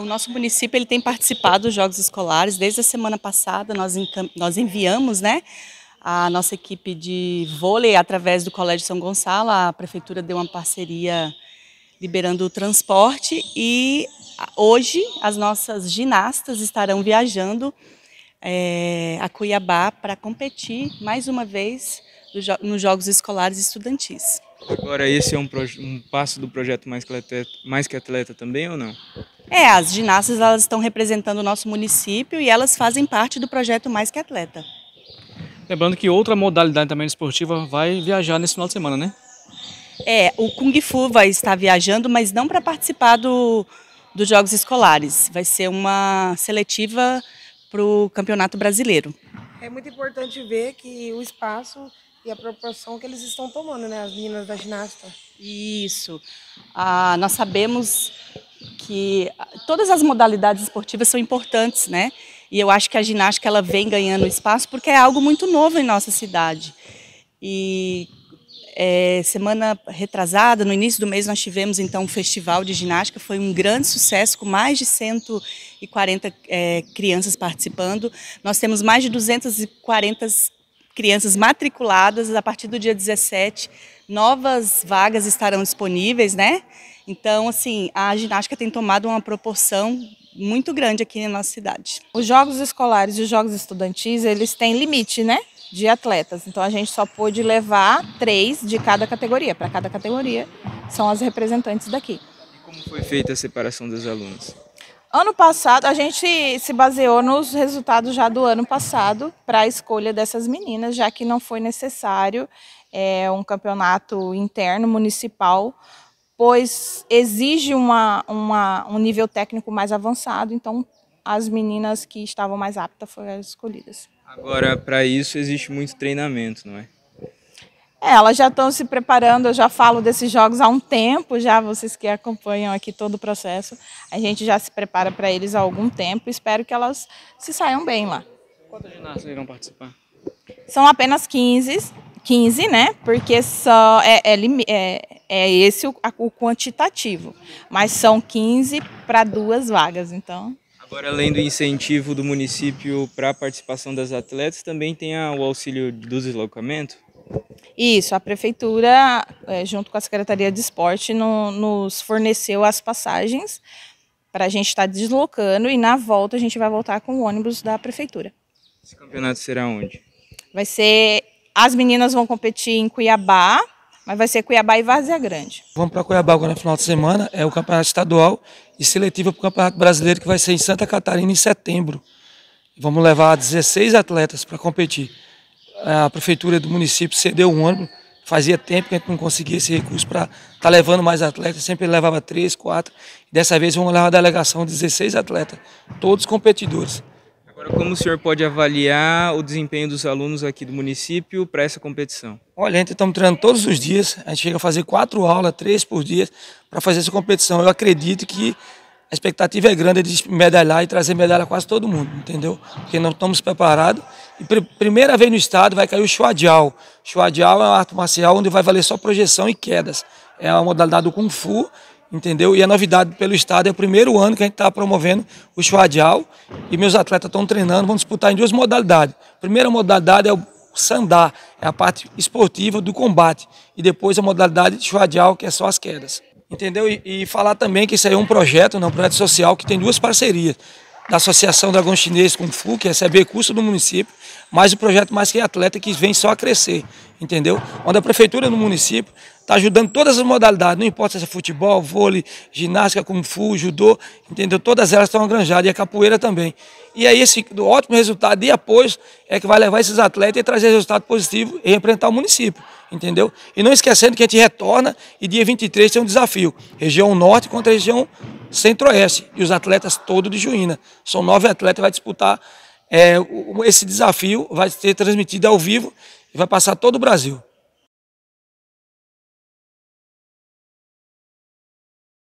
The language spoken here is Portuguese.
O nosso município ele tem participado dos Jogos Escolares. Desde a semana passada nós, nós enviamos né, a nossa equipe de vôlei através do Colégio São Gonçalo. A prefeitura deu uma parceria liberando o transporte e hoje as nossas ginastas estarão viajando é, a Cuiabá para competir mais uma vez nos Jogos Escolares Estudantis. Agora, esse é um, um passo do projeto mais que, atleta, mais que Atleta também ou não? É, as ginastas elas estão representando o nosso município e elas fazem parte do projeto Mais Que Atleta. Lembrando que outra modalidade também esportiva vai viajar nesse final de semana, né? É, o Kung Fu vai estar viajando, mas não para participar do, dos Jogos Escolares. Vai ser uma seletiva para o Campeonato Brasileiro. É muito importante ver que o espaço e a proporção que eles estão tomando, né, as meninas da ginástica. Isso. Ah, nós sabemos que ah, todas as modalidades esportivas são importantes, né? E eu acho que a ginástica ela vem ganhando espaço porque é algo muito novo em nossa cidade. E é, semana retrasada, no início do mês, nós tivemos então um festival de ginástica, foi um grande sucesso, com mais de 140 é, crianças participando. Nós temos mais de 240 crianças matriculadas, a partir do dia 17, novas vagas estarão disponíveis, né? Então, assim, a ginástica tem tomado uma proporção muito grande aqui na nossa cidade. Os jogos escolares e os jogos estudantis, eles têm limite, né? De atletas. Então a gente só pôde levar três de cada categoria. Para cada categoria são as representantes daqui. E como foi feita a separação dos alunos? Ano passado, a gente se baseou nos resultados já do ano passado para a escolha dessas meninas, já que não foi necessário é, um campeonato interno municipal pois exige uma, uma, um nível técnico mais avançado, então as meninas que estavam mais aptas foram as escolhidas. Agora, para isso existe muito treinamento, não é? É, elas já estão se preparando, eu já falo desses jogos há um tempo, já vocês que acompanham aqui todo o processo, a gente já se prepara para eles há algum tempo, espero que elas se saiam bem lá. Quantas ginastas irão participar? São apenas 15, 15, né? Porque só é, é, é é esse o, o quantitativo. Mas são 15 para duas vagas, então. Agora, além do incentivo do município para a participação das atletas, também tem o auxílio do deslocamento? Isso, a prefeitura, é, junto com a Secretaria de Esporte, no, nos forneceu as passagens para a gente estar tá deslocando e na volta a gente vai voltar com o ônibus da prefeitura. Esse campeonato será onde? Vai ser. As meninas vão competir em Cuiabá, mas vai ser Cuiabá e Várzea Grande. Vamos para Cuiabá agora no final de semana, é o campeonato estadual e seletiva para o campeonato brasileiro que vai ser em Santa Catarina em setembro. Vamos levar 16 atletas para competir. A prefeitura do município cedeu um ônibus, fazia tempo que a gente não conseguia esse recurso para estar tá levando mais atletas, sempre levava três, quatro. Dessa vez vamos levar a delegação de 16 atletas, todos competidores. Como o senhor pode avaliar o desempenho dos alunos aqui do município para essa competição? Olha, a gente está treinando todos os dias, a gente chega a fazer quatro aulas, três por dia, para fazer essa competição. Eu acredito que a expectativa é grande de medalhar e trazer medalha a quase todo mundo, entendeu? Porque não estamos preparados. E pr primeira vez no estado vai cair o Chuadial. Chuadial é um arte marcial onde vai valer só projeção e quedas. É uma modalidade do Kung Fu entendeu? E a novidade pelo estado é o primeiro ano que a gente está promovendo o Chuadial e meus atletas estão treinando, vão disputar em duas modalidades. A primeira modalidade é o sandá, é a parte esportiva do combate, e depois a modalidade de Chuadial, que é só as quedas. Entendeu? E, e falar também que isso aí é um projeto, não né, um projeto social que tem duas parcerias da Associação Dragão Chinês Kung Fu, que recebe custo do município, mas o projeto Mais Que Atleta, que vem só a crescer, entendeu? Onde a prefeitura do município está ajudando todas as modalidades, não importa se é futebol, vôlei, ginástica, Kung Fu, judô, entendeu? Todas elas estão agranjadas, e a capoeira também. E aí esse ótimo resultado e apoio é que vai levar esses atletas e trazer resultado positivo e representar o município, entendeu? E não esquecendo que a gente retorna e dia 23 tem um desafio, região norte contra região Centro-Oeste. E os atletas todos de Juína. São nove atletas, vai disputar é, esse desafio, vai ser transmitido ao vivo e vai passar todo o Brasil.